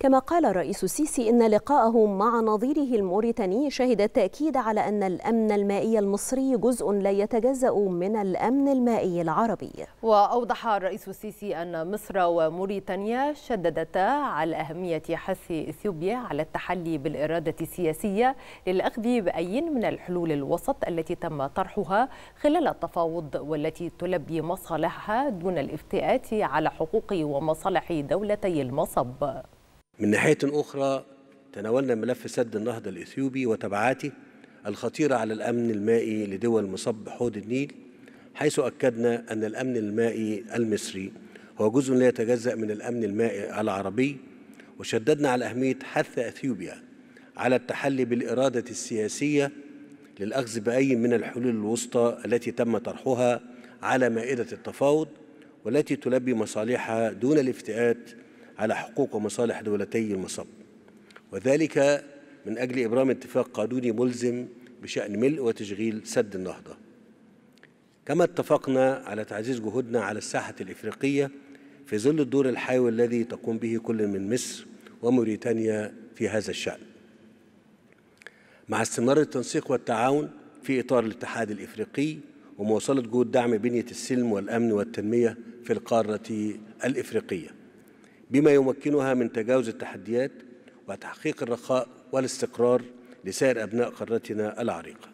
كما قال الرئيس السيسي إن لقاءه مع نظيره الموريتاني شهد التأكيد على أن الأمن المائي المصري جزء لا يتجزأ من الأمن المائي العربي وأوضح الرئيس السيسي أن مصر وموريتانيا شددتا على أهمية حث إثيوبيا على التحلي بالإرادة السياسية للأخذ بأي من الحلول الوسط التي تم طرحها خلال التفاوض والتي تلبي مصالحها دون الافتئات على حقوق ومصالح دولتي المصب من ناحية أخرى تناولنا ملف سد النهضة الإثيوبي وتبعاته الخطيرة على الأمن المائي لدول مصب حوض النيل حيث أكدنا أن الأمن المائي المصري هو جزء لا يتجزأ من الأمن المائي العربي وشددنا على أهمية حث أثيوبيا على التحلي بالإرادة السياسية للأخذ بأي من الحلول الوسطى التي تم طرحها على مائدة التفاوض والتي تلبي مصالحها دون الافتئات على حقوق ومصالح دولتي المصب وذلك من أجل إبرام اتفاق قانوني ملزم بشأن ملء وتشغيل سد النهضة كما اتفقنا على تعزيز جهودنا على الساحة الإفريقية في ظل الدور الحيوي الذي تقوم به كل من مصر وموريتانيا في هذا الشأن مع استمرار التنسيق والتعاون في إطار الاتحاد الإفريقي ومواصلة جهود دعم بنية السلم والأمن والتنمية في القارة الإفريقية بما يمكنها من تجاوز التحديات وتحقيق الرخاء والاستقرار لسائر أبناء قارتنا العريقة